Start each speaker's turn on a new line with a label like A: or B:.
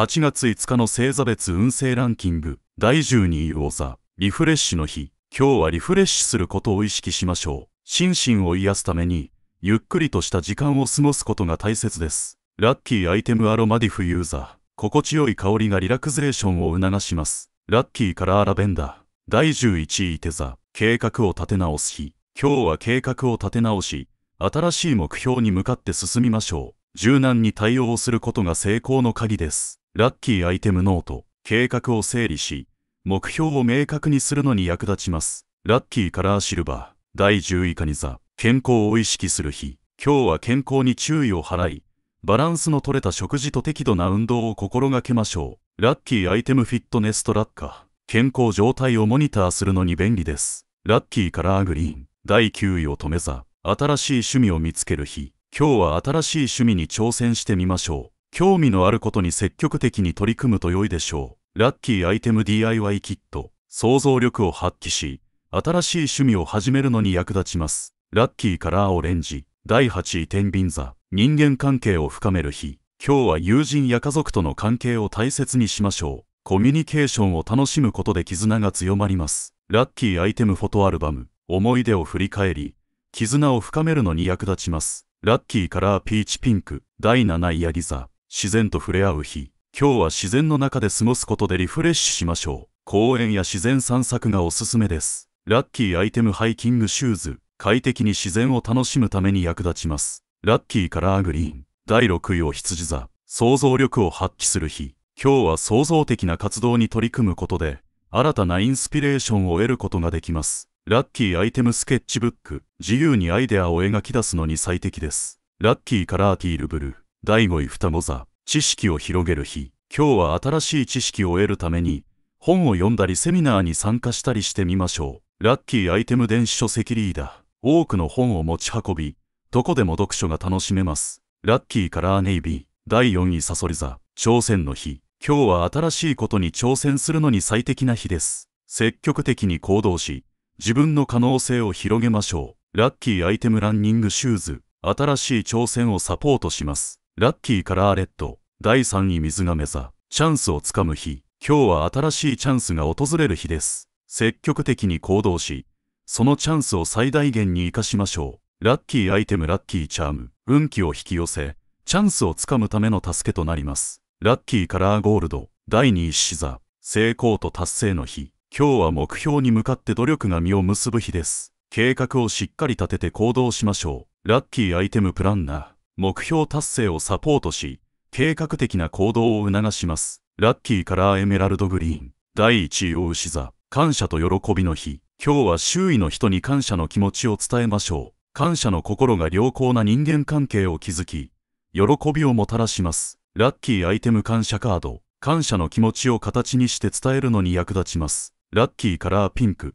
A: 8月5日の星座別運勢ランキング第12位を座リフレッシュの日今日はリフレッシュすることを意識しましょう心身を癒すためにゆっくりとした時間を過ごすことが大切ですラッキーアイテムアロマディフユーザー心地よい香りがリラクゼーションを促しますラッキーカラーラベンダー第11位手座計画を立て直す日今日は計画を立て直し新しい目標に向かって進みましょう柔軟に対応することが成功の鍵ですラッキーアイテムノート、計画を整理し、目標を明確にするのに役立ちます。ラッキーカラーシルバー、第10位カニザ、健康を意識する日。今日は健康に注意を払い、バランスの取れた食事と適度な運動を心がけましょう。ラッキーアイテムフィットネストラッカー。健康状態をモニターするのに便利です。ラッキーカラーグリーン。第9位を止めざ。新しい趣味を見つける日。今日は新しい趣味に挑戦してみましょう。興味のあることに積極的に取り組むと良いでしょう。ラッキーアイテム DIY キット、想像力を発揮し、新しい趣味を始めるのに役立ちます。ラッキーカラーオレンジ、第8位天秤座、人間関係を深める日。今日は友人や家族との関係を大切にしましょう。コミュニケーションを楽しむことで絆が強まります。ラッキーアイテムフォトアルバム、思い出を振り返り、絆を深めるのに役立ちます。ラッキーカラーピーチピンク、第7位ヤギザ、自然と触れ合う日今日は自然の中で過ごすことでリフレッシュしましょう公園や自然散策がおすすめですラッキーアイテムハイキングシューズ快適に自然を楽しむために役立ちますラッキーカラーグリーン第6位を羊座想像力を発揮する日今日は創造的な活動に取り組むことで新たなインスピレーションを得ることができますラッキーアイテムスケッチブック自由にアイデアを描き出すのに最適ですラッキーカラーティールブルー第5位双子座知識を広げる日今日は新しい知識を得るために本を読んだりセミナーに参加したりしてみましょうラッキーアイテム電子書籍リーダー多くの本を持ち運びどこでも読書が楽しめますラッキーカラーネイビー第4位サソリ座挑戦の日今日は新しいことに挑戦するのに最適な日です積極的に行動し自分の可能性を広げましょうラッキーアイテムランニングシューズ新しい挑戦をサポートしますラッキーカラーレッド、第3位水亀座、チャンスをつかむ日、今日は新しいチャンスが訪れる日です。積極的に行動し、そのチャンスを最大限に活かしましょう。ラッキーアイテムラッキーチャーム、運気を引き寄せ、チャンスをつかむための助けとなります。ラッキーカラーゴールド、第2位獅座、成功と達成の日、今日は目標に向かって努力が実を結ぶ日です。計画をしっかり立てて行動しましょう。ラッキーアイテムプランナー。目標達成をサポートし、計画的な行動を促します。ラッキーカラーエメラルドグリーン。第1位を牛座。感謝と喜びの日。今日は周囲の人に感謝の気持ちを伝えましょう。感謝の心が良好な人間関係を築き、喜びをもたらします。ラッキーアイテム感謝カード。感謝の気持ちを形にして伝えるのに役立ちます。ラッキーカラーピンク。